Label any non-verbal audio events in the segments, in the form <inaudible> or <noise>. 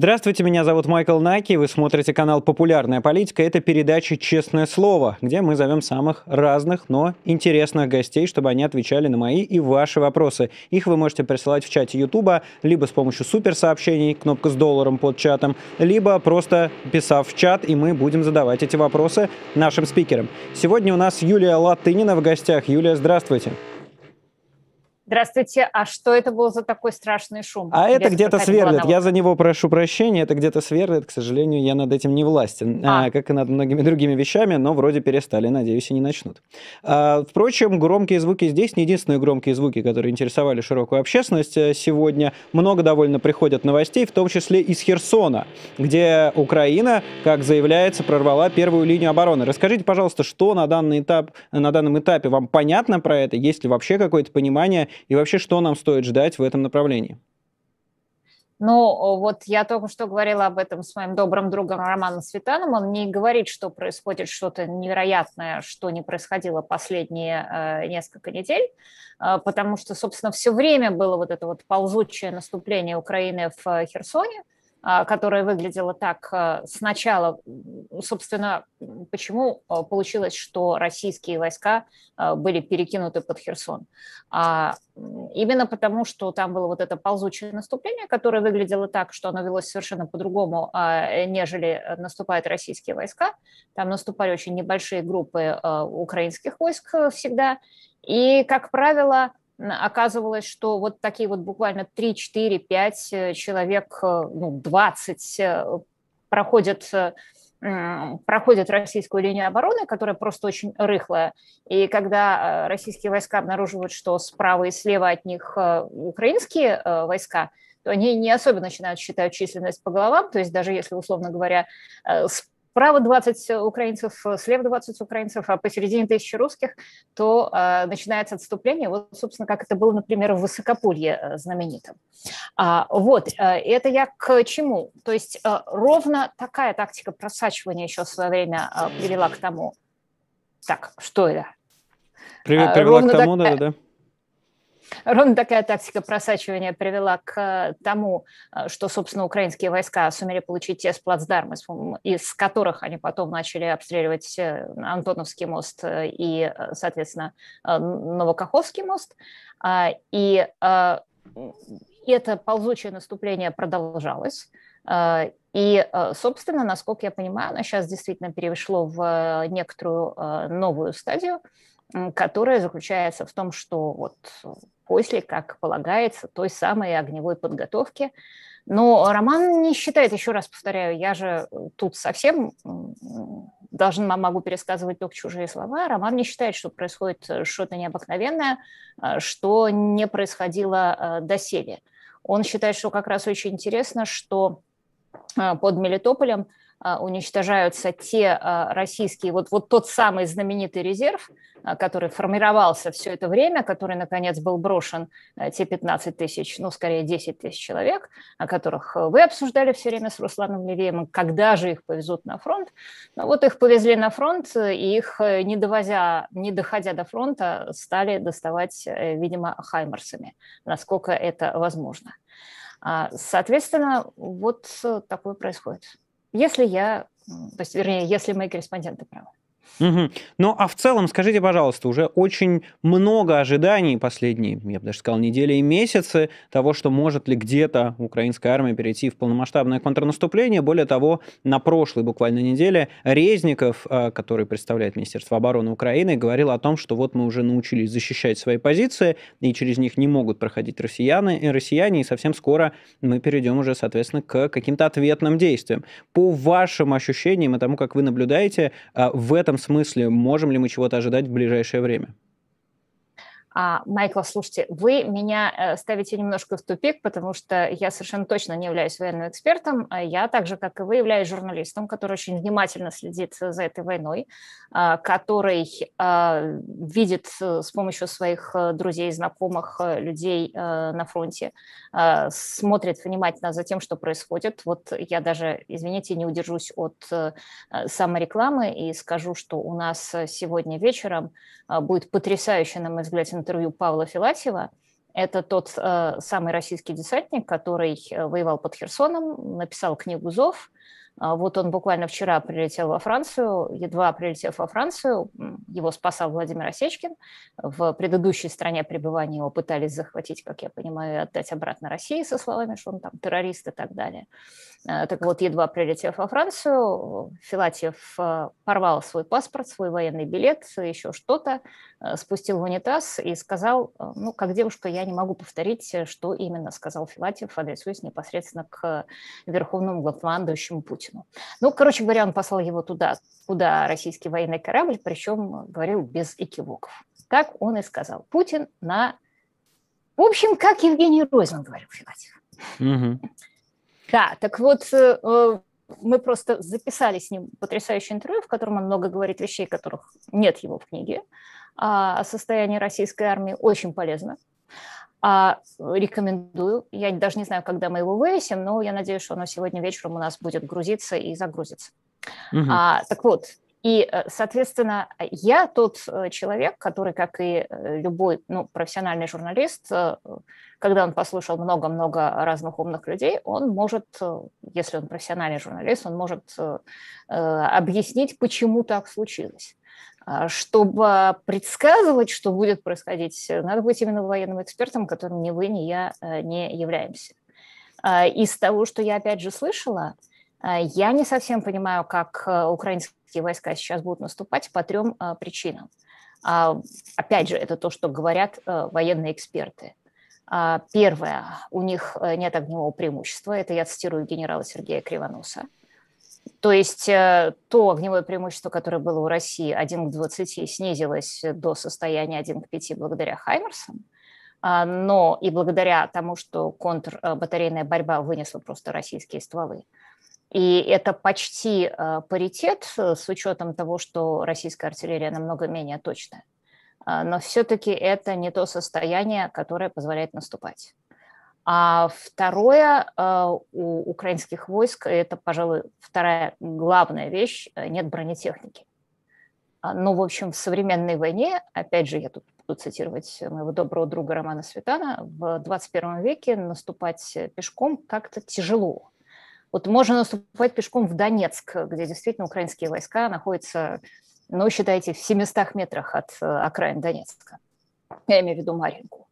Здравствуйте, меня зовут Майкл Наки, вы смотрите канал «Популярная политика». Это передача «Честное слово», где мы зовем самых разных, но интересных гостей, чтобы они отвечали на мои и ваши вопросы. Их вы можете присылать в чате Ютуба, либо с помощью суперсообщений, кнопка с долларом под чатом, либо просто писав в чат, и мы будем задавать эти вопросы нашим спикерам. Сегодня у нас Юлия Латынина в гостях. Юлия, здравствуйте. Здравствуйте, а что это был за такой страшный шум? А это где-то сверлит. Я за него прошу прощения, это где-то сверлит. К сожалению, я над этим не властен, а. А, как и над многими другими вещами, но вроде перестали, надеюсь, и не начнут. А, впрочем, громкие звуки здесь не единственные громкие звуки, которые интересовали широкую общественность э, сегодня. Много довольно приходят новостей, в том числе из Херсона, где Украина, как заявляется, прорвала первую линию обороны. Расскажите, пожалуйста, что на, данный этап, на данном этапе вам понятно про это? Есть ли вообще какое-то понимание? И вообще, что нам стоит ждать в этом направлении? Ну, вот я только что говорила об этом с моим добрым другом Романом Светаном. Он не говорит, что происходит что-то невероятное, что не происходило последние э, несколько недель, э, потому что, собственно, все время было вот это вот ползучее наступление Украины в э, Херсоне. Э, а, которая выглядела так а, сначала. Собственно, почему а, получилось, что российские войска были перекинуты под Херсон? Именно потому, что там было вот это ползучее наступление, которое выглядело так, что оно велось совершенно по-другому, нежели наступают российские войска. Там наступали очень небольшие группы украинских войск всегда. И, как правило, оказывалось, что вот такие вот буквально 3, 4, 5 человек, э, ну, 20 э, проходят э, проходит российскую линию обороны, которая просто очень рыхлая. И когда российские войска обнаруживают, что справа и слева от них украинские войска, то они не особо начинают считать численность по головам, то есть даже если, условно говоря, Право 20 украинцев, э, слева 20 украинцев, а посередине тысячи русских, то э, начинается отступление. Вот, собственно, как это было, например, в Высокополье э, знаменитом. А, вот, э, это я к чему? То есть э, ровно такая тактика просачивания еще в свое время э, привела к тому. Так, что это? Э, привела а, к тому, так... да, да. Ровно такая тактика просачивания привела к э, тому, э, что, собственно, украинские войска сумели получить те плацдармы, из которых они потом начали обстреливать э, Антоновский мост и, соответственно, Новокаховский мост. А, и это ползучее наступление продолжалось. И, собственно, насколько я понимаю, оно сейчас действительно перешло в некоторую новую стадию, которая заключается в том, что вот после, как полагается, той самой огневой подготовки. Но Роман не считает, еще раз повторяю, я же тут совсем должен, могу пересказывать только чужие слова. Роман не считает, что происходит э, что-то необыкновенное, э, что не происходило до э, доселе. Он считает, что как раз очень интересно, что под Мелитополем – а, уничтожаются те а, российские, вот, вот тот самый знаменитый резерв, а, который формировался все это время, который, наконец, был брошен, те 15 тысяч, ну, скорее, 10 тысяч человек, о которых вы обсуждали все время с Русланом Левеем, когда же их повезут на фронт. Ну, вот их повезли на фронт, и их, э, не, довозя, не доходя до фронта, стали доставать, э, видимо, хаймерсами, насколько это возможно. Соответственно, вот э, такое происходит. Если я, то есть, вернее, если мои корреспонденты правы. Угу. Ну, а в целом, скажите, пожалуйста, уже очень много ожиданий последние, я бы даже сказал, недели и месяцы того, что может ли где-то украинская армия перейти в полномасштабное контрнаступление. Более того, на прошлой буквально неделе Резников, э, который представляет Министерство обороны Украины, говорил о том, что вот мы уже научились защищать свои позиции, и через них не могут проходить россияне, и э, россияне, и совсем скоро мы перейдем уже, соответственно, к каким-то ответным действиям. По вашим ощущениям и тому, как вы наблюдаете, э, в этом смысле можем ли мы чего-то ожидать в ближайшее время? А, Майкл, слушайте, вы меня э, ставите немножко в тупик, потому что я совершенно точно не являюсь военным экспертом. А я так же, как и вы, являюсь журналистом, который очень внимательно следит за этой войной, а, который а, видит э, с помощью своих э, друзей, знакомых, людей на фронте, смотрит внимательно за тем, что происходит. Вот я даже, извините, не удержусь от саморекламы и скажу, что у нас сегодня вечером будет потрясающе на мой взгляд, интервью Павла Филатьева. Это тот э, самый российский десантник, который э, воевал под Херсоном, написал книгу «Зов», а, вот он буквально вчера прилетел во Францию, едва прилетев во Францию, его спасал Владимир Осечкин. В предыдущей стране пребывания его пытались захватить, как я понимаю, и отдать обратно России со словами, что он там террорист и так далее. А, так вот, едва прилетев во Францию, Филатьев а, порвал свой паспорт, свой военный билет, еще что-то, спустил в унитаз и сказал, ну, как девушка, я не могу повторить, что именно сказал Филатьев, адресуясь непосредственно к верховному главнокомандующему Путину. Путину. Ну, короче говоря, он послал его туда, куда российский военный корабль, причем говорил без экивоков. Так он и сказал. Путин на... В общем, как Евгений Розин говорил Филатьев. Угу. Да, так вот, э, э, мы просто записали с ним потрясающее интервью, в котором он много говорит вещей, которых нет его в книге. А, о состоянии российской армии очень полезно. А э, рекомендую. Я даже не знаю, когда мы его вывесим, но я надеюсь, что оно сегодня вечером у нас будет грузиться и загрузиться. Угу. А, так вот, и, э, соответственно, я тот э, человек, который, как и любой ну, профессиональный журналист, когда он послушал много-много разных умных людей, он может, если он профессиональный журналист, он может объяснить, почему так случилось. А чтобы предсказывать, что будет происходить, э, надо быть именно военным экспертом, которым ни вы, ни я э, не являемся. А из того, что я опять же слышала, э, я не совсем понимаю, как украинские войска сейчас будут наступать по трем причинам. А, опять же, это то, что говорят военные эксперты. Первое, у них нет огневого преимущества, это я цитирую генерала Сергея Кривоноса. То есть э, то огневое преимущество, которое было у России 1 к 20, снизилось до состояния 1 к 5 благодаря Хаймерсам. А, но и благодаря тому, что контрбатарейная э, борьба вынесла просто российские стволы. И это почти э, паритет с учетом того, что российская артиллерия намного менее точная. А, но все-таки это не то состояние, которое позволяет наступать. А второе, э, у украинских войск, это, пожалуй, вторая главная вещь, э, нет бронетехники. А, Но, ну, в общем, в современной войне, опять же, я тут буду цитировать моего доброго друга Романа Светана, в 21 веке наступать пешком как-то тяжело. Вот можно наступать пешком в Донецк, где действительно украинские войска находятся, ну, считайте, в 700 метрах от э, окраин Донецка. Я имею в виду Маринку.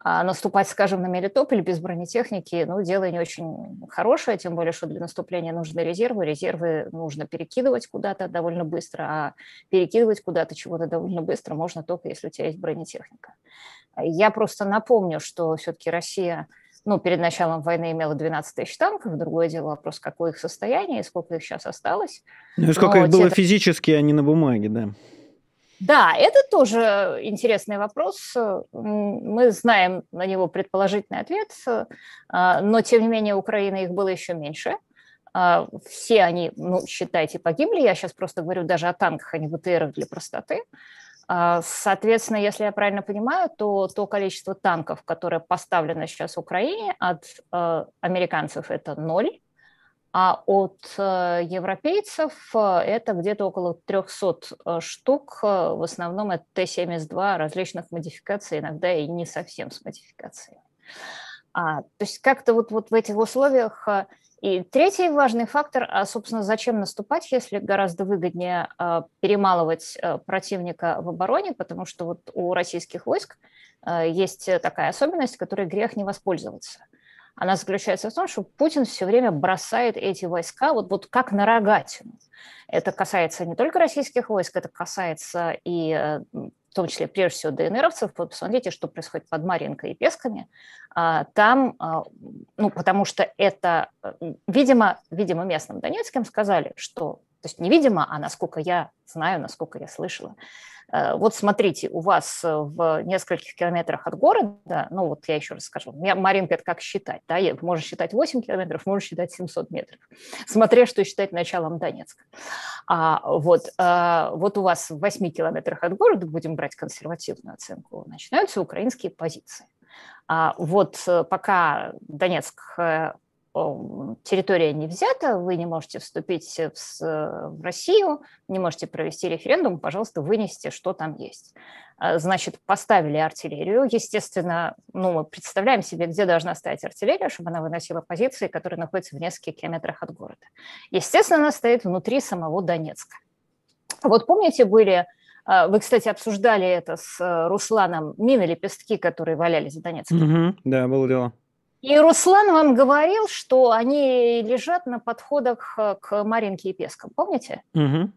А, наступать, скажем, на Мелитополь без бронетехники, ну, дело не очень хорошее, тем более, что для наступления нужны резервы. Резервы нужно перекидывать куда-то довольно быстро, а перекидывать куда-то чего-то довольно быстро можно только, если у тебя есть бронетехника. Я просто напомню, что все-таки Россия ну, перед началом войны имела 12 тысяч танков, другое дело вопрос, какое их состояние и сколько их сейчас осталось. Ну и сколько Но их было те... физически, а не на бумаге, да. Да, это тоже интересный вопрос. Мы знаем на него предположительный ответ, э, а, но, тем не менее, Украины их было еще меньше. А, все они, ну, считайте, погибли. Я сейчас просто говорю даже о танках, а не БТРах для простоты. А, соответственно, если я правильно понимаю, то то количество танков, которое поставлено сейчас Украине от э, американцев, это ноль а от э, европейцев э, это где-то около 300 э, штук. В основном это Т-72 различных модификаций, иногда и не совсем с модификациями. А, то есть как-то вот, вот в этих условиях... И третий важный фактор, а, собственно, зачем наступать, если гораздо выгоднее перемалывать противника в обороне, потому что вот у российских войск есть такая особенность, которой грех не воспользоваться – она заключается в том, что Путин все время бросает эти войска вот, вот как на рогатину. Это касается не только российских войск, это касается и э, в том числе, прежде всего, ДНРовцев. Вот посмотрите, что происходит под Маринкой и Песками. А, там, а, ну, потому что это, э, видимо, видимо, местным донецким сказали, что то есть невидимо, а насколько я знаю, насколько я слышала. Э, вот смотрите, у вас э, в нескольких километрах от города, ну вот я еще раз скажу, Маринка, это как считать, да, можно считать 8 километров, можно считать 700 метров, смотря что считать началом Донецка. А вот, э, вот у вас в 8 километрах от города, будем брать консервативную оценку, начинаются украинские позиции. А вот пока Донецк территория не взята, вы не можете вступить э, в, Россию, не можете провести референдум, пожалуйста, вынесите, что там есть. А, значит, поставили артиллерию. Естественно, ну, мы представляем себе, где должна стоять артиллерия, чтобы она выносила позиции, которые находятся в нескольких километрах от города. Естественно, она стоит внутри самого Донецка. Вот помните, были а, вы, кстати, обсуждали это с э, Русланом, мины лепестки, которые валялись в Донецке. Угу, да, было дело. И Руслан вам говорил, что они лежат на подходах э, к Маринке и Пескам, помните? Угу.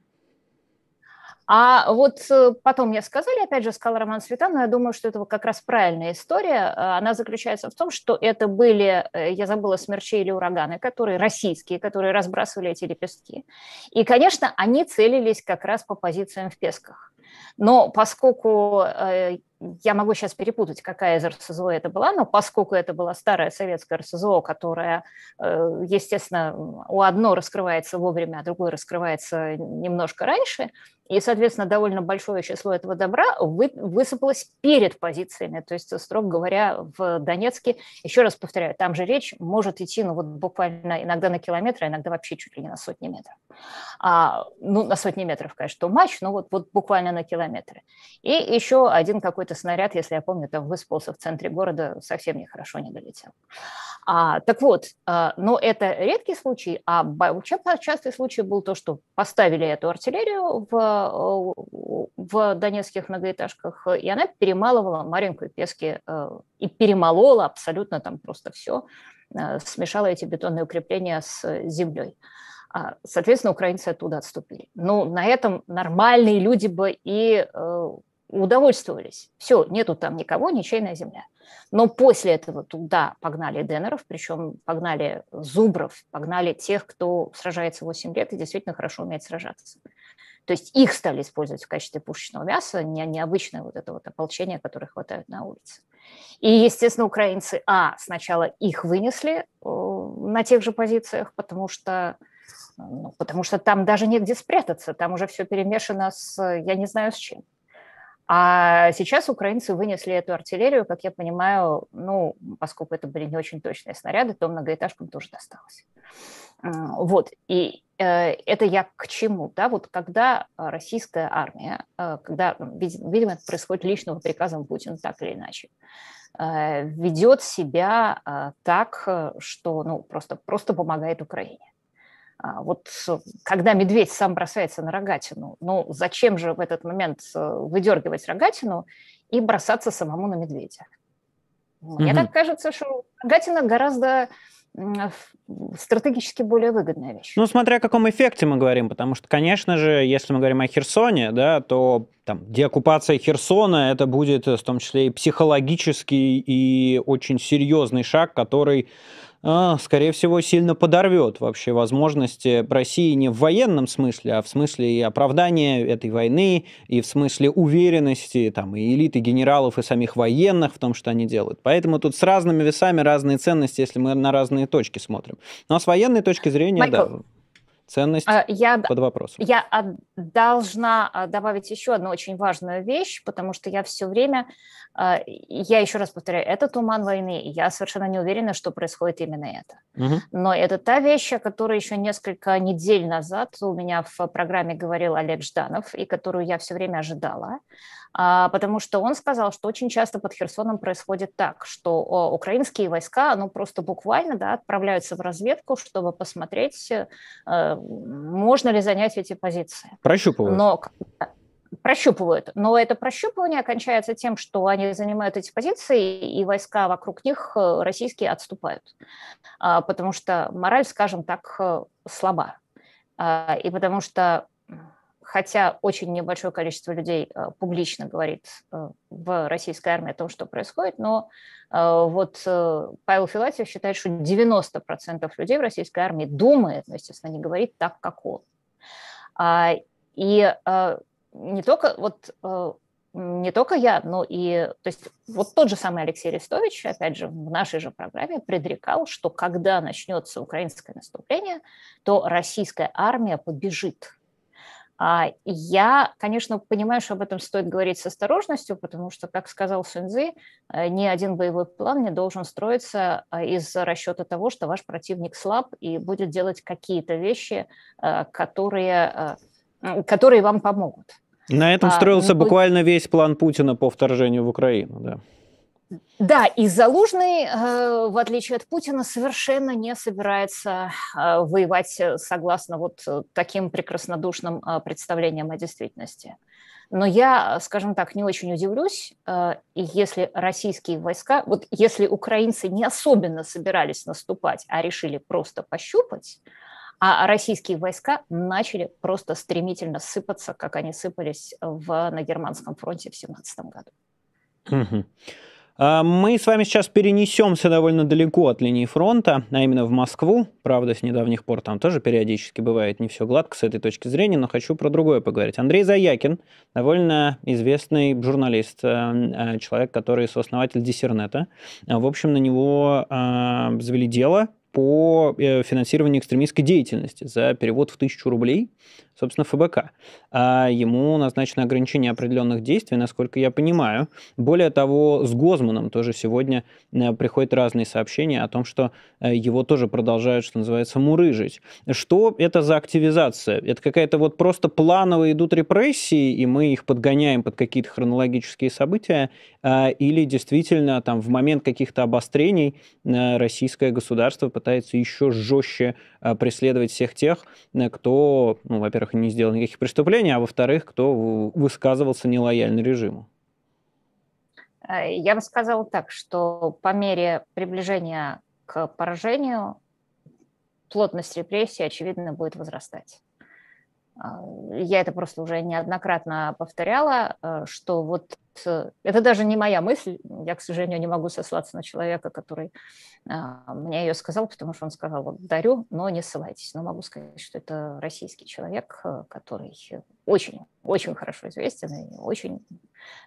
А вот э, потом мне сказали, опять же, сказал Роман Светан, но я думаю, что это как раз правильная история. Э, она заключается в том, что это были, я забыла, смерчи или ураганы, которые российские, которые разбрасывали эти лепестки. И, конечно, они целились как раз по позициям в Песках. Но поскольку э, я могу сейчас перепутать, какая из РСЗО это была, но поскольку это была старая советская РСЗО, которая, э, естественно, у одной раскрывается вовремя, а другой раскрывается немножко раньше, и, соответственно, довольно большое число этого добра высыпалось перед позициями. То есть, строго говоря, в Донецке, еще раз повторяю, там же речь может идти ну, вот буквально иногда на километры, а иногда вообще чуть ли не на сотни метров. А, ну, на сотни метров, конечно, матч, но вот, вот буквально на километры. И еще один какой-то снаряд, если я помню, там высыпался в центре города, совсем нехорошо не долетел. А, так вот, а, но это редкий случай, а частый случай был то, что поставили эту артиллерию в Э, в донецких многоэтажках, и она перемалывала Маринку Пески, э, и перемолола абсолютно там просто все, э, смешала эти бетонные укрепления с землей. А, соответственно, украинцы оттуда отступили. Ну, на этом нормальные люди бы и удовольствовались. Все, нету там никого, ничейная земля. Но после этого туда погнали Денеров, причем погнали Зубров, погнали тех, кто сражается 8 лет и действительно хорошо умеет сражаться. То есть их стали использовать в качестве пушечного мяса, не, необычное вот это вот ополчение, которое хватает на улице. И, естественно, украинцы, а, сначала их вынесли э, на тех же позициях, потому что ну, потому что там даже негде спрятаться, там уже все перемешано с, я не знаю, с чем. А сейчас украинцы вынесли эту артиллерию, как я понимаю, ну, поскольку это были не очень точные снаряды, то многоэтажкам тоже досталось. А, вот, и э, это я к чему, да, вот когда э, российская армия, э, когда, видимо, это происходит лично по приказам Путина, так или иначе, ведет себя так, что, ну, просто, просто помогает Украине. А, вот когда медведь сам бросается на рогатину, ну, зачем же в этот момент выдергивать рогатину и бросаться самому на медведя? Мне mm-hmm. так кажется, что рогатина гораздо а, стратегически более выгодная вещь. Ну, смотря о каком эффекте мы говорим, потому что, конечно же, если мы говорим о Херсоне, да, то там, деоккупация Херсона это будет э, в том числе и психологический и очень серьезный шаг, который а, скорее всего, сильно подорвет вообще возможности России не в военном смысле, а в смысле и оправдания этой войны, и в смысле уверенности там, и элиты генералов, и самих военных в том, что они делают. Поэтому тут с разными весами разные ценности, если мы на разные точки смотрим. Но ну, а с военной точки зрения, Майкл, да. Ценность а, я, под вопросом. Я должна а, добавить еще одну очень важную вещь, потому что я все время, а, я еще раз повторяю, это туман войны, и я совершенно не уверена, что происходит именно это. Угу. Но это та вещь, о которой еще несколько недель назад у меня в программе говорил Олег Жданов, и которую я все время ожидала. А, потому что он сказал, что очень часто под Херсоном происходит так, что украинские войска, ну, просто буквально, да, отправляются в разведку, чтобы посмотреть, э, э, можно ли занять эти позиции. Прощупывают. Но э, прощупывают. Но это прощупывание окончается тем, что они занимают эти позиции, и войска вокруг них российские отступают. А, потому что мораль, скажем так, слаба. А, и потому что хотя очень небольшое количество людей э, публично говорит э, в российской армии о том, что происходит, но э, вот Павел Филатьев считает, что 90% людей в российской армии думает, но, естественно, не говорит так, как он. А, и не только вот не только я, но и, то есть вот тот же самый Алексей Арестович, опять же, в нашей же программе предрекал, что когда начнется украинское наступление, то российская армия побежит а, я, конечно, понимаю, что об этом стоит говорить с осторожностью, потому что, как сказал Сунзи, э, ни один боевой план не должен строиться э, из расчета того, что ваш противник слаб и будет делать какие-то вещи, э, которые, которые вам помогут. На этом а, строился а, буквально весь план Путина по вторжению в Украину, да. Да, и Залужный, э, в отличие от Путина, совершенно не собирается э, воевать э, согласно вот таким прекраснодушным представлениям о действительности. Но я, скажем так, не очень удивлюсь, если российские войска, вот если украинцы не особенно собирались наступать, а решили просто пощупать, а российские войска начали просто стремительно сыпаться, как они сыпались в, на Германском фронте в 2017 году. А, мы с вами сейчас перенесемся довольно далеко от линии фронта, а именно в Москву. Правда, с недавних пор там тоже периодически бывает не все гладко с этой точки зрения, но хочу про другое поговорить. Андрей Заякин, довольно известный журналист, э, э, человек, который сооснователь Диссернета. В общем, на него э, завели дело по финансированию экстремистской деятельности за перевод в тысячу рублей собственно, ФБК. А ему назначено ограничение определенных действий, насколько я понимаю. Более того, с Гозманом тоже сегодня э, приходят разные сообщения о том, что э, его тоже продолжают, что называется, мурыжить. Что это за активизация? Это какая-то вот просто планово идут репрессии, и мы их подгоняем под какие-то хронологические события, э, или действительно там в момент каких-то обострений российское государство пытается еще жестче преследовать всех тех, кто, ну, во-первых, во-первых, не сделал никаких преступлений, а во-вторых, кто высказывался нелояльно режиму? Э, я бы сказала так, что по мере приближения к поражению плотность репрессий, очевидно, будет возрастать. А, я это просто уже неоднократно повторяла, э, что вот э, это даже не моя мысль, я, к сожалению, не могу сослаться на человека, который а, мне ее сказал, потому что он сказал, вот дарю, но не ссылайтесь. Но могу сказать, что это российский человек, э, который очень-очень хорошо известен и очень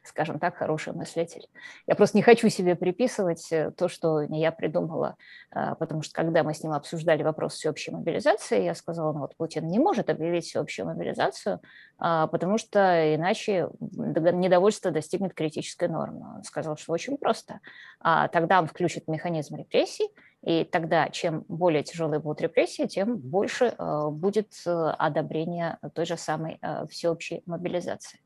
скажем так, хороший мыслитель. Я просто не хочу себе приписывать э, то, что не я придумала, а, потому что когда мы с ним обсуждали вопрос всеобщей мобилизации, я сказала, ну вот Путин не может объявить всеобщую мобилизацию, а, потому что иначе недовольство достигнет критической нормы. Он сказал, что очень просто. А, тогда он включит механизм репрессий, и тогда, чем более тяжелые будут репрессии, тем больше э, будет э, одобрение той же самой всеобщей мобилизации.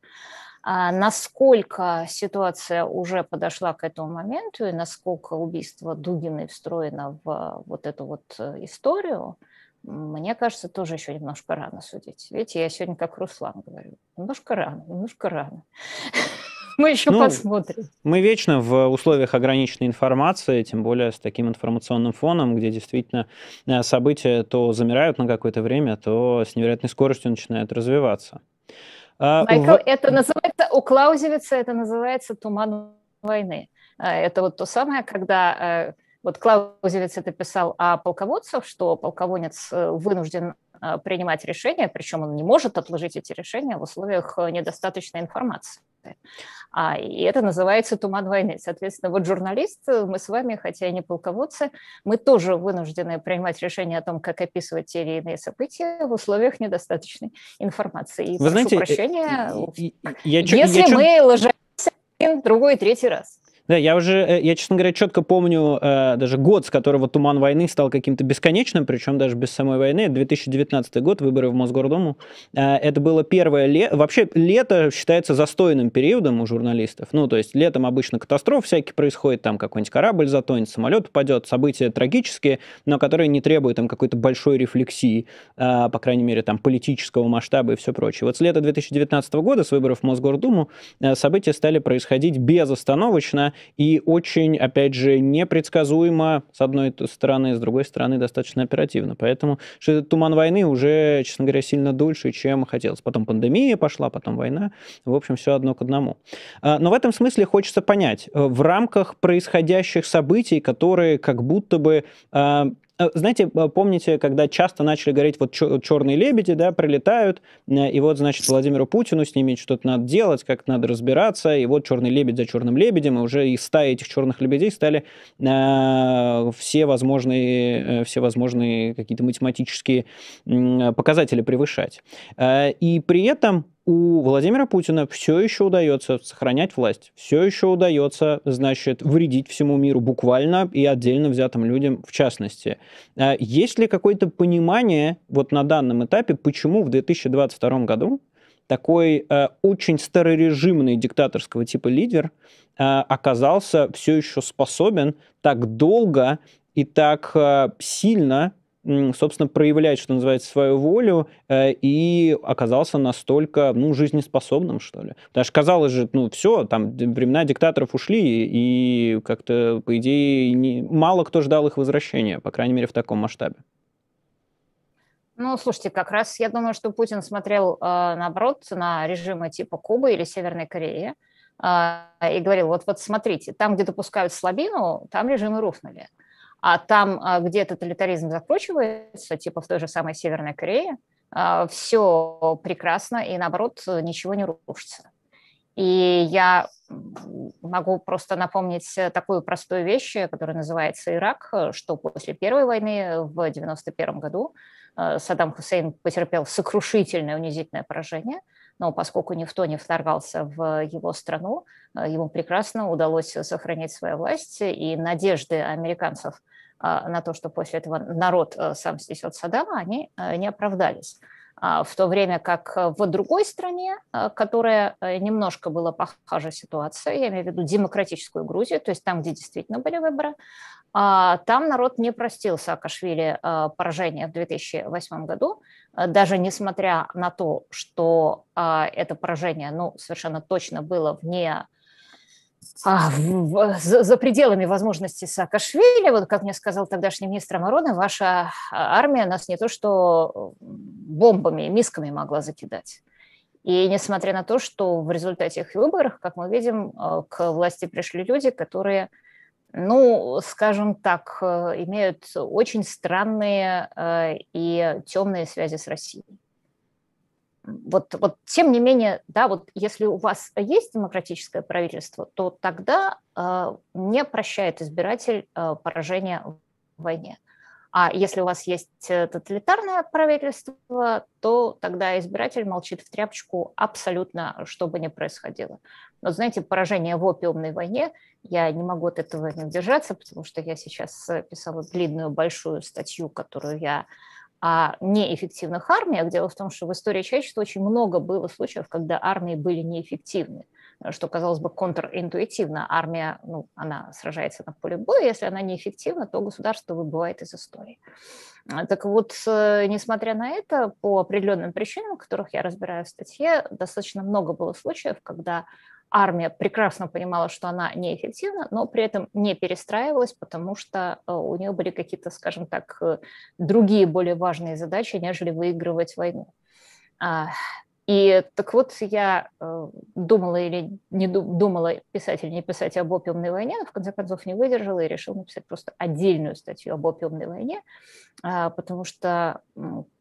А насколько ситуация уже подошла к этому моменту и насколько убийство Дугиной встроено в вот эту вот э, историю, мне кажется, тоже еще немножко рано судить. Видите, я сегодня как Руслан говорю. Немножко рано, немножко рано. <laughs> Мы еще ну, посмотрим. Мы вечно в условиях ограниченной информации, тем более с таким информационным фоном, где действительно э, события то замирают на какое-то время, то с невероятной скоростью начинают развиваться. А, Майкл, в... это называется, у Клаузевица это называется туман войны. А, это вот то самое, когда э, вот Клаузевиц это писал о полководцах, что полководец э, вынужден э, принимать решения, причем он не может отложить эти решения в условиях недостаточной информации. А, и это называется туман войны. Соответственно, вот журналист, э, мы с вами, хотя и не полководцы, мы тоже вынуждены принимать решение о том, как описывать те или иные события в условиях недостаточной информации. И Вы прошу знаете, э, прощения, я, я, если я, мы чем... лжемся один, другой, третий раз. Да, я уже, э, я, честно говоря, четко помню э, даже год, с которого «Туман войны» стал каким-то бесконечным, причем даже без самой войны. 2019 год, выборы в Мосгордуму. Э, это было первое лето. Вообще, лето считается застойным периодом у журналистов. Ну, то есть летом обычно катастроф всякие происходит, там какой-нибудь корабль затонет, самолет упадет, события трагические, но которые не требуют там какой-то большой рефлексии, э, по крайней мере, там политического масштаба и все прочее. Вот с лета 2019 года, с выборов в Мосгордуму, э, события стали происходить безостановочно, и очень, опять же, непредсказуемо с одной стороны, с другой стороны достаточно оперативно. Поэтому что этот туман войны уже, честно говоря, сильно дольше, чем хотелось. Потом пандемия пошла, потом война. В общем, все одно к одному. А, но в этом смысле хочется понять, э, в рамках происходящих событий, которые как будто бы а, Э, знаете, э, помните, когда часто начали говорить, вот черные лебеди, да, прилетают, э, и вот, значит, Владимиру Путину с ними что-то надо делать, как надо разбираться, и вот черный лебедь за черным лебедем, и уже из стаи этих черных лебедей стали э, все возможные, все возможные какие-то математические э, показатели превышать. Э, и при этом у Владимира Путина все еще удается сохранять власть, все еще удается, значит, вредить всему миру буквально и отдельно взятым людям в частности. А есть ли какое-то понимание вот на данном этапе, почему в 2022 году такой э, очень старорежимный диктаторского типа лидер э, оказался все еще способен так долго и так э, сильно собственно, проявлять, что называется, свою волю э, и оказался настолько, ну, жизнеспособным, что ли. Потому что казалось же, ну, все, там, времена диктаторов ушли, и как-то, по идее, не... мало кто ждал их возвращения, по крайней мере, в таком масштабе. Ну, слушайте, как раз я думаю, что Путин смотрел, а, наоборот, на режимы типа Кубы или Северной Кореи, а, и говорил, вот, вот смотрите, там, где допускают слабину, там режимы рухнули. А там, а, где тоталитаризм закручивается, типа в той же самой Северной Корее, а, все прекрасно и, наоборот, ничего не рушится. И я могу просто напомнить такую простую вещь, которая называется Ирак, что после Первой войны в 1991 году а, Саддам Хусейн потерпел сокрушительное унизительное поражение, но поскольку никто не вторгался в его страну, ему прекрасно удалось сохранить свою власть, и надежды американцев а, на то, что после этого народ э, сам снесет Саддама, они э, не оправдались. А, в то время как э, в другой стране, которая немножко была похожа ситуация, я имею в виду демократическую Грузию, то есть там, где действительно были выборы, а, там народ не простил Саакашвили поражение в 2008 году, даже несмотря на то, что это поражение ну, совершенно точно было вне а, в, за, за пределами возможностей Саакашвили, вот как мне сказал тогдашний министр обороны, ваша а, армия нас не то что бомбами и мисками могла закидать. И несмотря на то, что в результате их выборов, как мы видим, а, к власти пришли люди, которые, ну, скажем так, э, имеют очень странные э, и темные связи с Россией вот, вот тем не менее, да, вот если у вас есть демократическое правительство, то тогда э, не прощает избиратель э, поражение в войне. А если у вас есть э, тоталитарное правительство, то тогда избиратель молчит в тряпочку абсолютно, что бы ни происходило. Но знаете, поражение в опиумной войне, я не могу от этого не удержаться, потому что я сейчас э, писала длинную большую статью, которую я о неэффективных армиях. Дело в том, что в истории человечества очень много было случаев, когда армии были неэффективны э, что, казалось бы, контринтуитивно. Армия, ну, она сражается на поле боя, если она неэффективна, то государство выбывает из истории. Э, так вот, э, несмотря на это, по определенным причинам, которых я разбираю в статье, достаточно много было случаев, когда армия прекрасно понимала, что она неэффективна, но при этом не перестраивалась, потому что э, у нее были какие-то, скажем так, э, другие более важные задачи, нежели выигрывать войну. А, и так вот я э, думала или не думала писать или не писать об опиумной войне, но в конце концов не выдержала и решила написать просто отдельную статью об опиумной войне, а, потому что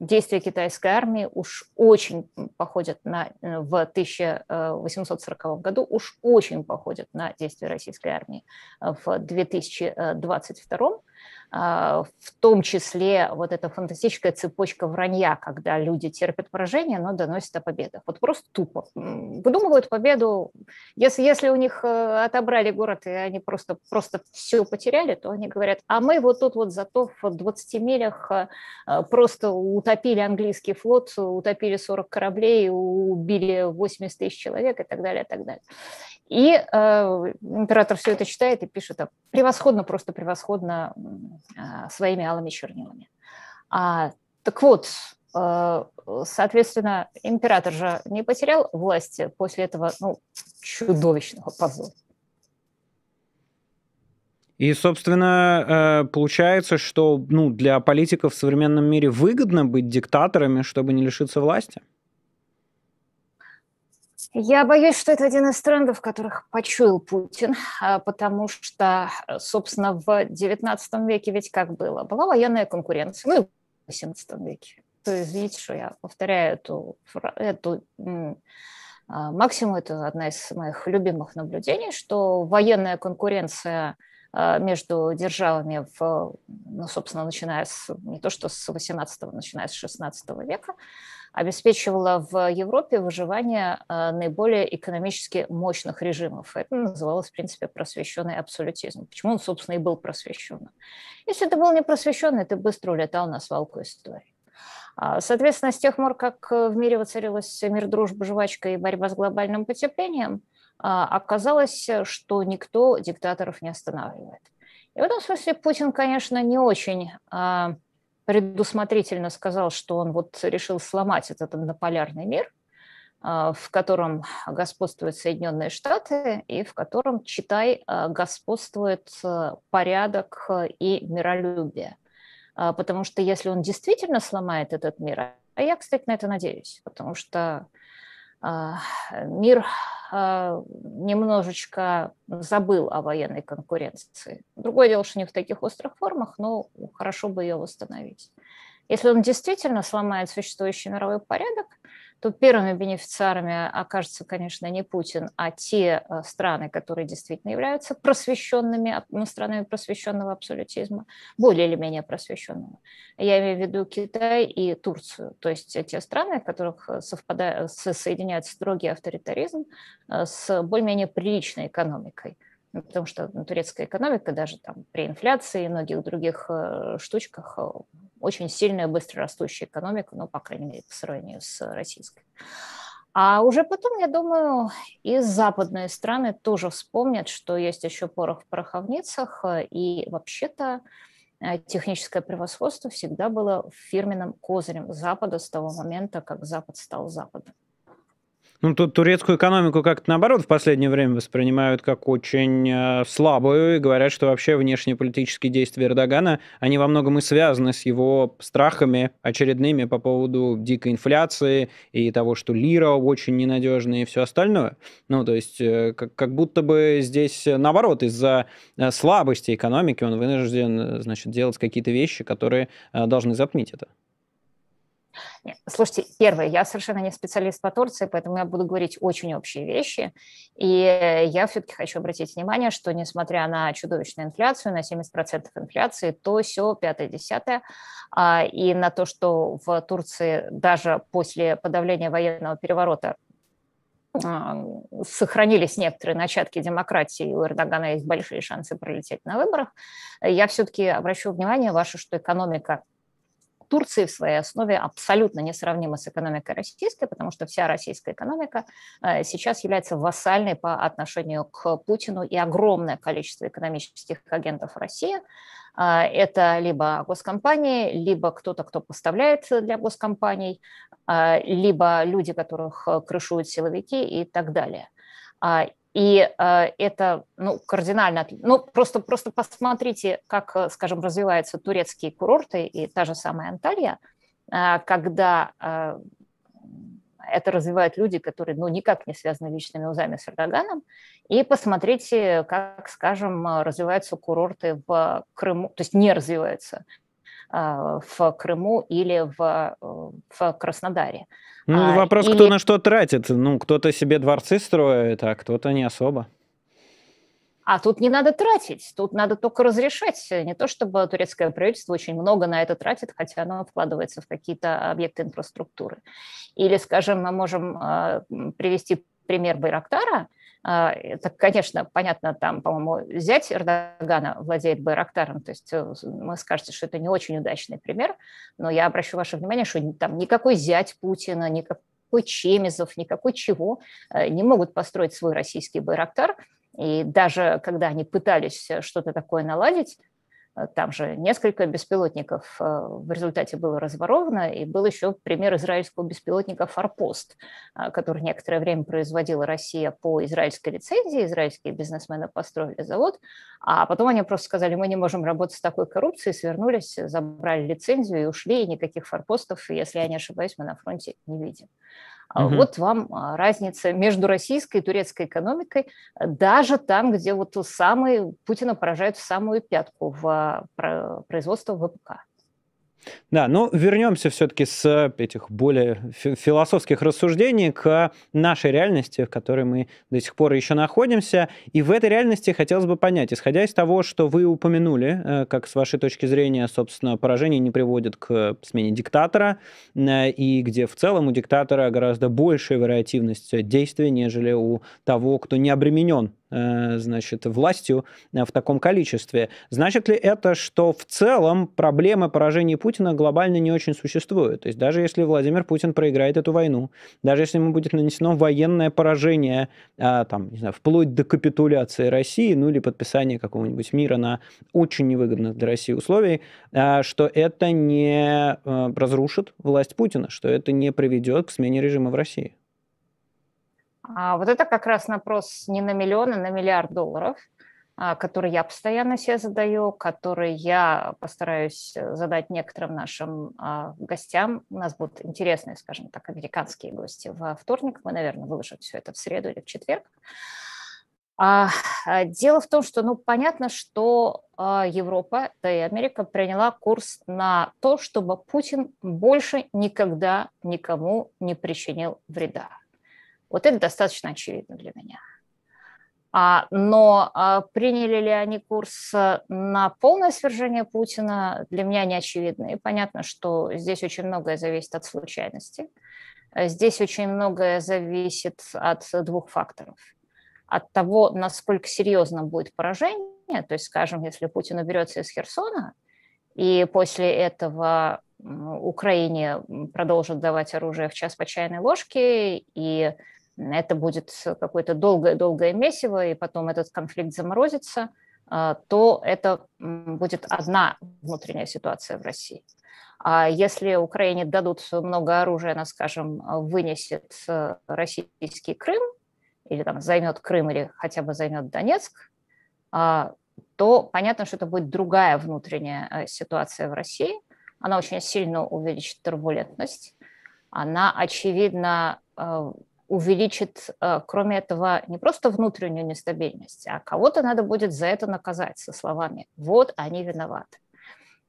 действия китайской армии уж очень походят на, э, в 1840 э, году, уж очень походят на действия российской армии в 2022 году а, в том числе вот эта фантастическая цепочка вранья, когда люди терпят поражение, но доносят о победах. Вот просто тупо. Выдумывают победу. Если, если у них э, отобрали город, и они просто, просто все потеряли, то они говорят, а мы вот тут вот зато в 20 милях э, э, просто утопили английский флот, утопили 40 кораблей, убили 80 тысяч человек и так далее, и так далее. И э, император все это читает и пишет, а превосходно, просто превосходно Э, своими алыми чернилами. А, так вот, э, соответственно, император же не потерял власти после этого ну, чудовищного позора. И, собственно, э, получается, что ну, для политиков в современном мире выгодно быть диктаторами, чтобы не лишиться власти? Я боюсь, что это один из трендов, которых почуял Путин, а, потому что, собственно, в XIX веке ведь как было? Была военная конкуренция, ну и в XVIII веке. То есть, видите, что я повторяю эту, эту а, максимум, это одна из моих любимых наблюдений, что военная конкуренция а, между державами, в, ну, собственно, начиная с, не то что с 18-го, начиная с 16 века, обеспечивала в Европе выживание э, наиболее экономически мощных режимов. Это называлось, в принципе, просвещенный абсолютизм. Почему он, собственно, и был просвещенным. Если ты был не просвещенный, ты быстро улетал на свалку истории. А, соответственно, с тех пор, как э, в мире воцарилась мир, дружбы, жвачка и борьба с глобальным потеплением, а, оказалось, что никто диктаторов не останавливает. И в этом смысле Путин, конечно, не очень а, предусмотрительно сказал, что он вот решил сломать этот однополярный мир, а, в котором господствуют Соединенные Штаты и в котором, читай, а, господствует а, порядок и миролюбие. Потому что если он действительно сломает этот мир, а я, кстати, на это надеюсь, потому что а, мир а, немножечко забыл о военной конкуренции. Другое дело, что не в таких острых формах, но хорошо бы ее восстановить. Если он действительно сломает существующий мировой порядок, то первыми бенефициарами окажется, конечно, не Путин, а те э, страны, которые действительно являются просвещенными, ну, странами просвещенного абсолютизма, более или менее просвещенного. Я имею в виду Китай и Турцию, то есть те страны, в которых э, совпадает, соединяет строгий авторитаризм э, с более-менее приличной экономикой ну, потому что ну, турецкая экономика даже там при инфляции и многих других штучках очень сильная, быстро растущая экономика, ну, по крайней мере, по сравнению с российской. А уже потом, я думаю, и западные страны тоже вспомнят, что есть еще порох в пороховницах, э, и вообще-то э, техническое превосходство всегда было фирменным козырем Запада с того момента, как Запад стал Западом. Ну, тут турецкую экономику как-то наоборот в последнее время воспринимают как очень э, слабую и говорят, что вообще внешнеполитические действия Эрдогана, они во многом и связаны с его страхами очередными по поводу дикой инфляции и того, что лира очень ненадежная и все остальное. Ну, то есть э, как, как будто бы здесь э, наоборот, из-за э, слабости экономики он вынужден, э, значит, делать какие-то вещи, которые э, должны затмить это. Нет, слушайте, первое, я совершенно не специалист по Турции, поэтому я буду говорить очень общие вещи. И я все-таки хочу обратить внимание, что несмотря на чудовищную инфляцию, на 70% инфляции, то все 5-10, а, и на то, что в Турции даже после подавления военного переворота а, сохранились некоторые начатки демократии, и у Эрдогана есть большие шансы пролететь на выборах, я все-таки обращу внимание ваше, что экономика Турции в своей основе абсолютно несравнима с экономикой российской, потому что вся российская экономика э, сейчас является вассальной по отношению к Путину, и огромное количество экономических агентов России э, это либо госкомпании, либо кто-то, кто поставляет для госкомпаний, э, либо люди, которых крышуют силовики и так далее. А и э, это ну, кардинально... Ну, просто, просто посмотрите, как, э, скажем, развиваются турецкие курорты и та же самая Анталья, э, когда э, это развивают люди, которые ну, никак не связаны личными узами с Эрдоганом. И посмотрите, как, скажем, э, развиваются курорты в Крыму, то есть не развиваются а, в Крыму или в, э, в Краснодаре. Ну, а, вопрос, или... кто на что тратит. Ну, кто-то себе дворцы строит, а кто-то не особо. А тут не надо тратить, тут надо только разрешать. Не то чтобы турецкое правительство очень много на это тратит, хотя оно вкладывается в какие-то объекты инфраструктуры. Или, скажем, мы можем а, привести пример Байрактара, а, это, конечно, понятно, там, по-моему, зять Эрдогана владеет Байрактаром, то есть вы э, скажете, что это не очень удачный пример, но я обращу ваше внимание, что там никакой зять Путина, никакой Чемезов, никакой чего э, не могут построить свой российский Байрактар, и даже когда они пытались э, что-то такое наладить, Э, там же несколько беспилотников э, в результате было разворовано, и был еще пример израильского беспилотника «Форпост», э, который некоторое время производила Россия по израильской лицензии, израильские бизнесмены построили завод, а потом они просто сказали, мы не можем работать с такой коррупцией, свернулись, забрали лицензию и ушли, и никаких «Форпостов», если я не ошибаюсь, мы на фронте не видим. Угу. Вот вам а, разница между российской и турецкой экономикой, э, даже там, где вот самый Путина поражают в самую пятку в а, производство ВПК. Да, но ну, вернемся все-таки с этих более философских рассуждений к нашей реальности, в которой мы до сих пор еще находимся. И в этой реальности хотелось бы понять, исходя из того, что вы упомянули, э, как с вашей точки зрения, собственно, поражение не приводит к смене диктатора, э, и где в целом у диктатора гораздо большая вариативность действий, нежели у того, кто не обременен Э, значит, властью э, в таком количестве. Значит ли это, что в целом проблемы поражения Путина глобально не очень существуют? То есть даже если Владимир Путин проиграет эту войну, даже если ему будет нанесено военное поражение, э, там, не знаю, вплоть до капитуляции России, ну или подписания какого-нибудь мира на очень невыгодных для России условий, что это не разрушит власть Путина, что это не приведет к смене режима в России? А вот это как раз вопрос не на миллион, а на миллиард долларов, а, который я постоянно себе задаю, который я постараюсь э, задать некоторым нашим а, гостям. У нас будут интересные, скажем так, американские гости во вторник. Мы, наверное, выложим все это в среду или в четверг. А, дело в том, что, ну, понятно, что Европа, да и Америка приняла курс на то, чтобы Путин больше никогда никому не причинил вреда. Вот это достаточно очевидно для меня. А Но а, приняли ли они курс э, на полное свержение Путина, для меня не очевидно. И понятно, что здесь очень многое зависит от случайности. Э, здесь очень многое зависит от двух факторов. От того, насколько серьезно будет поражение, то есть, скажем, если Путин уберется из Херсона, и после этого Украине продолжат давать оружие в час по чайной ложке, и это будет какое-то долгое-долгое месиво, и потом этот конфликт заморозится, а, то это будет одна внутренняя ситуация в России. А если Украине дадут много оружия, она, скажем, вынесет э, российский Крым, или там займет Крым, или хотя бы займет Донецк, а, то понятно, что это будет другая внутренняя э, ситуация в России. Она очень сильно увеличит турбулентность. Она, очевидно, э, увеличит, э, кроме этого, не просто внутреннюю нестабильность, а кого-то надо будет за это наказать со словами «вот они виноваты».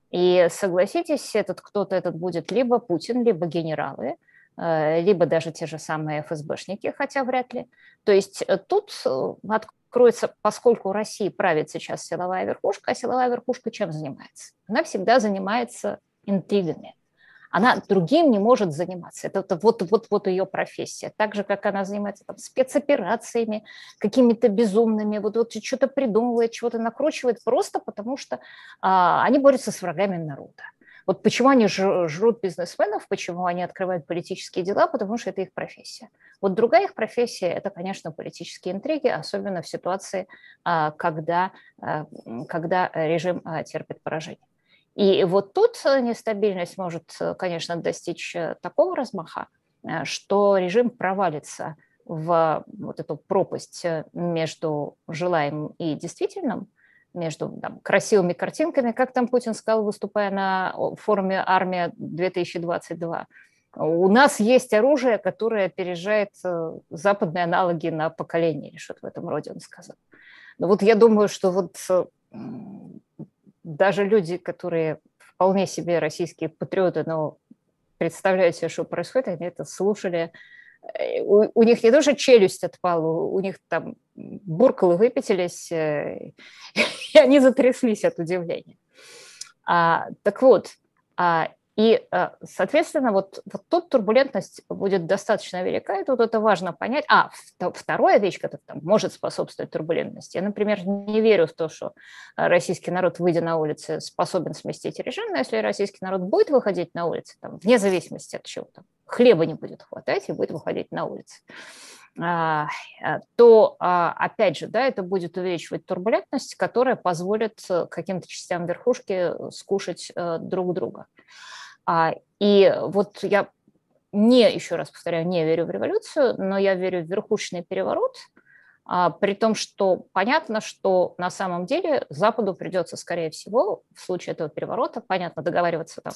И согласитесь, этот кто-то этот будет либо Путин, либо генералы, э, либо даже те же самые ФСБшники, хотя вряд ли. То есть э, тут откроется, поскольку России правит сейчас силовая верхушка, а силовая верхушка чем занимается? Она всегда занимается интригами она другим не может заниматься. Это, вот, вот, вот ее профессия. Так же, как она занимается там, спецоперациями, какими-то безумными, вот, вот что-то придумывает, чего-то накручивает, просто потому что а, они борются с врагами народа. Вот почему они жрут бизнесменов, почему они открывают политические дела, потому что это их профессия. Вот другая их профессия – это, конечно, политические интриги, особенно в ситуации, а, когда, а, когда режим а, терпит поражение. И вот тут э, нестабильность может, э, конечно, достичь э, такого размаха, что режим провалится в вот эту пропасть между желаемым и действительным, между там, красивыми картинками, как там Путин сказал, выступая на форуме «Армия-2022», у нас есть оружие, которое опережает западные аналоги на поколение, или что-то в этом роде он сказал. Но ну вот я думаю, что вот даже люди, которые вполне себе российские патриоты, но представляют себе, что происходит, они это слушали. Э, у, у них не то, челюсть отпала, у них там буркалы выпятились, э, <laughs> и они затряслись от удивления. А, так вот, а, и, э, соответственно, вот, вот тут турбулентность будет достаточно велика, и тут это важно понять. А, вторая вещь, которая там, может способствовать турбулентности. Я, например, не верю в то, что э, российский народ, выйдя на улицы, способен сместить режим, но если российский народ будет выходить на улицы, там, вне зависимости от чего, там, хлеба не будет хватать и будет выходить на улицы а, э, то, а, опять же, да, это будет увеличивать турбулентность, которая позволит каким-то частям верхушки скушать друг друга. А, и вот я не, еще раз повторяю, не верю в революцию, но я верю в верхушечный переворот, а, при том, что понятно, что на самом деле Западу придется, скорее всего, в случае этого переворота, понятно, договариваться там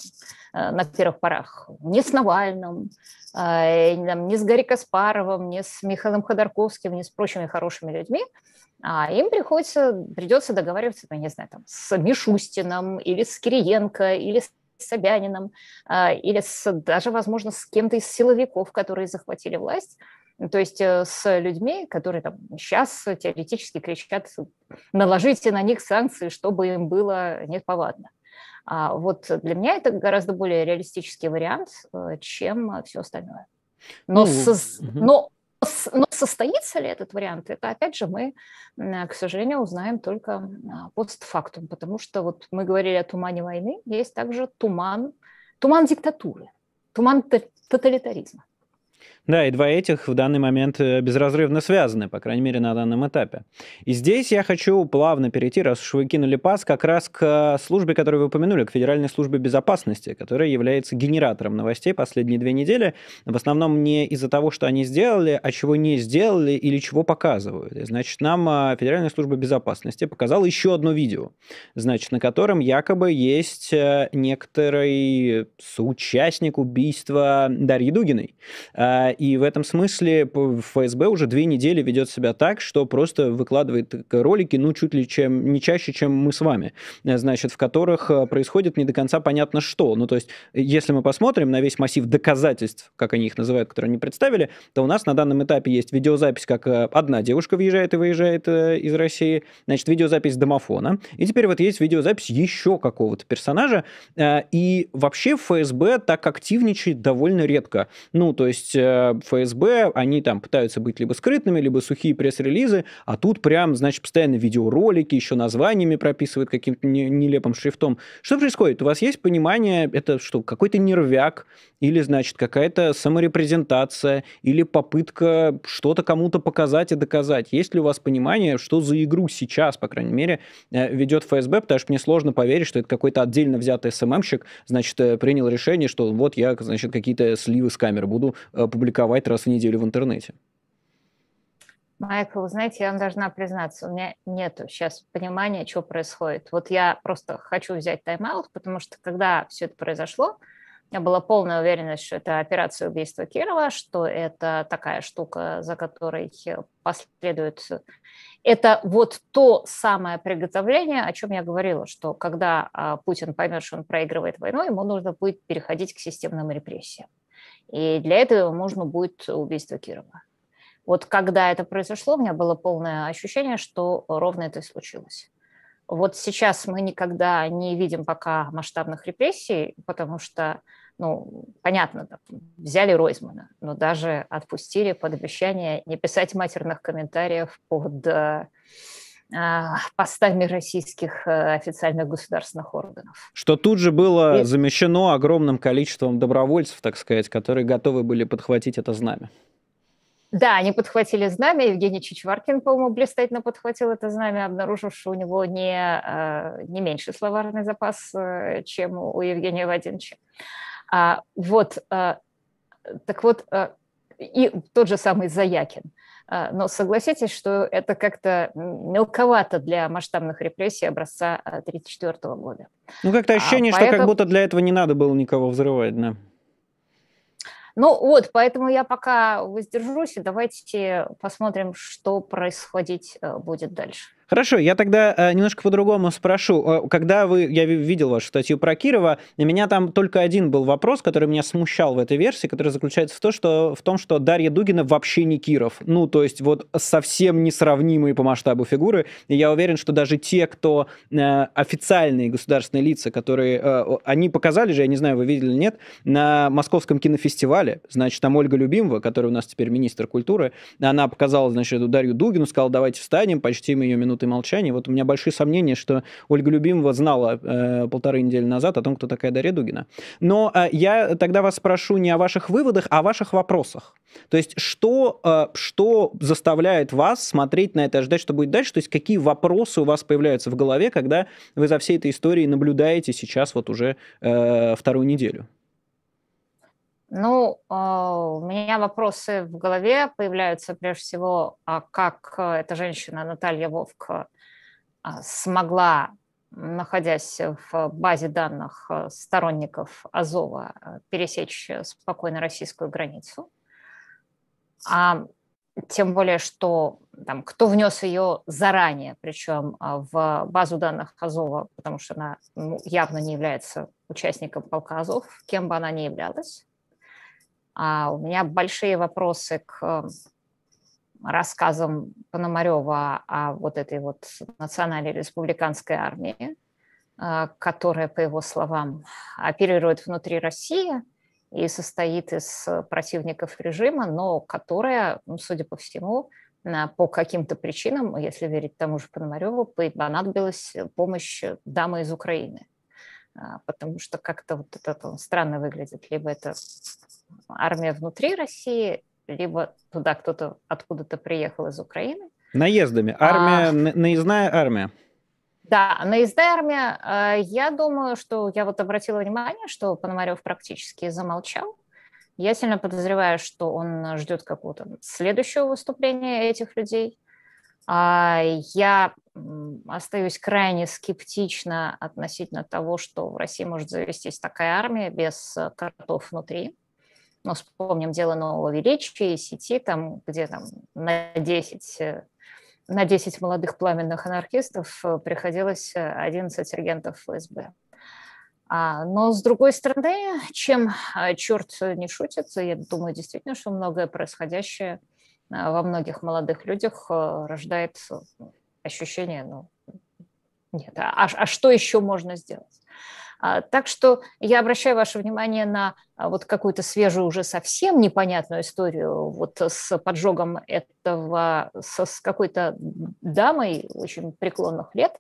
э, на первых порах не с Навальным, э, не с Гарри Каспаровым, не с Михаилом Ходорковским, не с прочими хорошими людьми, а им приходится, придется договариваться, ну, не знаю, там, с Мишустином или с Кириенко или с с Собянином а, или с, даже, возможно, с кем-то из силовиков, которые захватили власть, то есть э, с людьми, которые там сейчас теоретически кричат, наложите на них санкции, чтобы им было неповадно. А вот для меня это гораздо более реалистический вариант, э, чем все остальное. Но, ну, с, угу. но но состоится ли этот вариант, это опять же мы, к сожалению, узнаем только а, постфактум, потому что вот мы говорили о тумане войны, есть также туман, туман диктатуры, туман тоталитаризма. Да, и два этих в данный момент э, безразрывно связаны, по крайней мере, на данном этапе. И здесь я хочу плавно перейти, раз уж вы кинули пас, как раз к службе, которую вы упомянули, к Федеральной службе безопасности, которая является генератором новостей последние две недели. В основном не из-за того, что они сделали, а чего не сделали или чего показывают. И, значит, нам э, Федеральная служба безопасности показала еще одно видео, значит, на котором якобы есть э, некоторый соучастник убийства Дарьи Дугиной и в этом смысле ФСБ уже две недели ведет себя так, что просто выкладывает ролики, ну, чуть ли чем, не чаще, чем мы с вами, э, значит, в которых э, происходит не до конца понятно что. Ну, то есть, э, если мы посмотрим на весь массив доказательств, как они их называют, которые они представили, то у нас на данном этапе есть видеозапись, как одна девушка въезжает и выезжает из России, значит, видеозапись домофона, и теперь вот есть видеозапись еще какого-то персонажа, и вообще ФСБ так активничает довольно редко. Ну, то есть ФСБ, они там пытаются быть либо скрытными, либо сухие пресс-релизы, а тут прям, значит, постоянно видеоролики, еще названиями прописывают каким-то нелепым шрифтом. Что происходит? У вас есть понимание, это что, какой-то нервяк, или, значит, какая-то саморепрезентация, или попытка что-то кому-то показать и доказать? Есть ли у вас понимание, что за игру сейчас, по крайней мере, э, ведет ФСБ? Потому что мне сложно поверить, что это какой-то отдельно взятый СММщик, эм значит, э, принял решение, что вот я, значит, какие-то сливы с камер буду э, публиковать публиковать раз в неделю в интернете? Майкл, вы знаете, я вам должна признаться, у меня нет сейчас понимания, что происходит. Вот я просто хочу взять тайм-аут, потому что когда все это произошло, у меня была полная уверенность, что это операция убийства Кирова, что это такая штука, за которой последует... Это вот то самое приготовление, о чем я говорила, что когда а, Путин поймет, что он проигрывает войну, ему нужно будет переходить к системным репрессиям. И для этого можно будет убийство Кирова. Вот когда это произошло, у меня было полное ощущение, что ровно это и случилось. Вот сейчас мы никогда не видим пока масштабных репрессий, потому что, ну, понятно, взяли Ройзмана, но даже отпустили под обещание не писать матерных комментариев под э, а, постами российских э, официальных государственных органов. Что тут же было И... замещено огромным количеством добровольцев, так сказать, которые готовы были подхватить это знамя. Да, они подхватили знамя. Евгений Чичваркин, по-моему, блистательно подхватил это знамя, обнаружив, что у него не, а, не меньше словарный запас, э, чем у Евгения Вадимовича. А, вот, так вот, и тот же самый Заякин – а, но согласитесь, что это как-то мелковато для масштабных репрессий образца 1934 а, года. Ну, как-то а, ощущение, а, поэтому... что как будто для этого не надо было никого взрывать, да. Ну вот, поэтому я пока воздержусь, и давайте посмотрим, что происходить э, будет дальше. Хорошо, я тогда э, немножко по-другому спрошу. Э, когда вы, я видел вашу статью про Кирова, и меня там только один был вопрос, который меня смущал в этой версии, который заключается в, то, что, в том, что Дарья Дугина вообще не Киров. Ну, то есть вот совсем несравнимые по масштабу фигуры. И я уверен, что даже те, кто э, официальные государственные лица, которые, э, они показали же, я не знаю, вы видели или нет, на Московском кинофестивале, значит, там Ольга Любимова, которая у нас теперь министр культуры, она показала, значит, эту Дарью Дугину, сказала, давайте встанем, почтим ее минут минуты молчания. Вот у меня большие сомнения, что Ольга Любимова знала э, полторы недели назад о том, кто такая Дарья Дугина. Но э, я тогда вас спрошу не о ваших выводах, а о ваших вопросах. То есть что, э, что заставляет вас смотреть на это, ожидать, что будет дальше? То есть какие вопросы у вас появляются в голове, когда вы за всей этой историей наблюдаете сейчас вот уже э, вторую неделю? Ну, а, у меня вопросы в голове появляются прежде всего, а как э, эта женщина Наталья Вовка а, смогла, находясь в базе данных э, сторонников Азова, э, пересечь спокойно российскую границу. А тем более, что там, кто внес ее заранее, причем в базу данных Азова, потому что она ну, явно не является участником полка Азов, кем бы она ни являлась. А у меня большие вопросы к эм, рассказам Пономарева о вот этой вот национальной республиканской армии, э, которая, по его словам, оперирует внутри России и состоит из противников режима, но которая, ну, судя по всему, по каким-то причинам, если верить тому же Пономареву, понадобилась помощь дамы из Украины. А, потому что как-то вот это странно выглядит. Либо это армия внутри России, либо туда кто-то откуда-то приехал из Украины. Наездами. А, армия, а, наездная армия. Да, наездная армия. А, я думаю, что я вот обратила внимание, что Пономарев практически замолчал. Я сильно подозреваю, что он ждет какого-то следующего выступления этих людей. А, я остаюсь крайне скептично относительно того, что в России может завестись такая армия без э, картов внутри ну, вспомним дело нового величия и сети, там, где там на 10 э, на 10 молодых пламенных анархистов э, приходилось 11 э, агентов ФСБ. А, но, с другой стороны, чем черт не шутит, я думаю, действительно, что многое происходящее во многих молодых людях рождает ощущение, ну, нет, а, а, а что еще можно сделать? А, так что я обращаю ваше внимание на а, вот какую-то свежую уже совсем непонятную историю вот с поджогом этого, с какой-то дамой очень преклонных лет,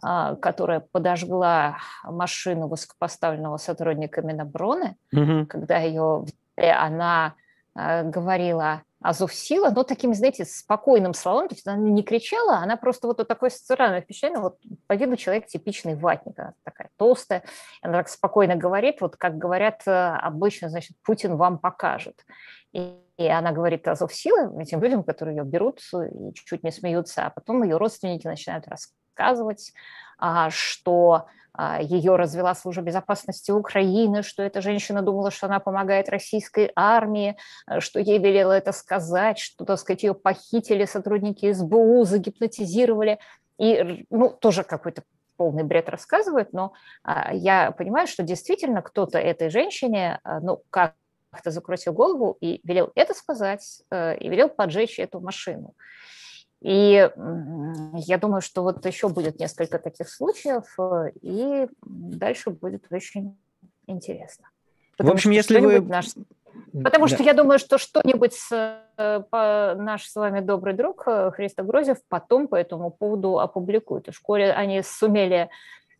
а, которая подожгла машину высокопоставленного сотрудника Минобороны, угу. когда ее она говорила – Азовсила, но таким, знаете, спокойным словом, то есть она не кричала, она просто вот, вот такое странное впечатление, вот по виду человек типичный ватник, она такая толстая, она так спокойно говорит, вот как говорят э, обычно, значит, Путин вам покажет. И, и она говорит Азовсила этим людям, которые ее берут и чуть не смеются, а потом ее родственники начинают рассказывать рассказывать, а, что а, ее развела служба безопасности Украины, что эта женщина думала, что она помогает российской армии, э, что ей велела это сказать, что, так сказать, ее похитили сотрудники СБУ, загипнотизировали. И, ну, тоже какой-то полный бред рассказывает, но а, я понимаю, что действительно кто-то этой женщине, э, ну, как-то закрутил голову и велел это сказать, э, и велел поджечь эту машину. И я думаю, что вот еще будет несколько таких случаев, э, и дальше будет очень интересно. Потому в общем, если вы... Наш... Потому да. что я думаю, что что-нибудь с, э, по, наш с вами добрый друг э, Христо Грозев потом по этому поводу опубликует. Уж коли они сумели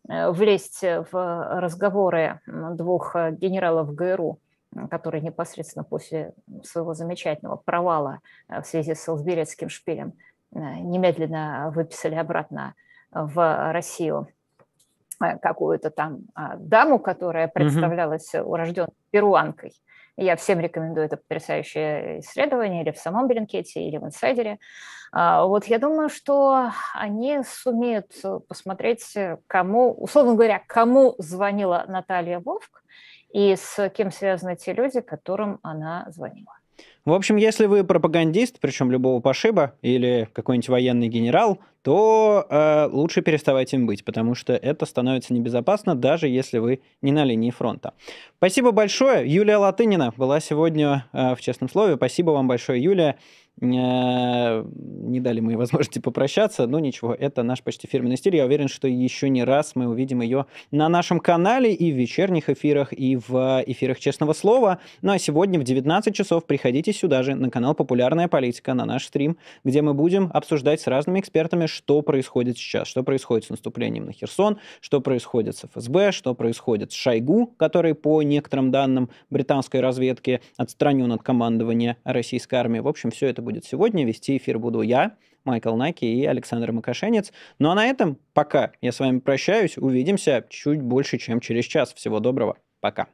влезть в разговоры двух генералов ГРУ, которые непосредственно после своего замечательного провала в связи с Солсберецким шпилем Э, немедленно выписали обратно в Россию э, какую-то там а, даму, которая представлялась угу. урожденной перуанкой. Я всем рекомендую это потрясающее исследование или в самом Беренкете, или в инсайдере. А, вот я думаю, что они сумеют посмотреть, кому, условно говоря, кому звонила Наталья Вовк и с кем связаны те люди, которым она звонила. В общем, если вы пропагандист, причем любого пошиба, или какой-нибудь военный генерал, то э, лучше переставать им быть, потому что это становится небезопасно, даже если вы не на линии фронта. Спасибо большое. Юлия Латынина была сегодня э, в «Честном слове». Спасибо вам большое, Юлия. Э, не дали мы ей возможности попрощаться, но ничего, это наш почти фирменный стиль. Я уверен, что еще не раз мы увидим ее на нашем канале и в вечерних эфирах, и в эфирах «Честного слова». Ну а сегодня в 19 часов приходите сюда же на канал «Популярная политика», на наш стрим, где мы будем обсуждать с разными экспертами, что происходит сейчас, что происходит с наступлением на Херсон, что происходит с ФСБ, что происходит с Шойгу, который, по некоторым данным британской разведки, отстранен от командования российской армии. В общем, все это будет сегодня. Вести эфир буду я, Майкл Наки и Александр Макашенец. Ну а на этом пока. Я с вами прощаюсь. Увидимся чуть больше, чем через час. Всего доброго. Пока.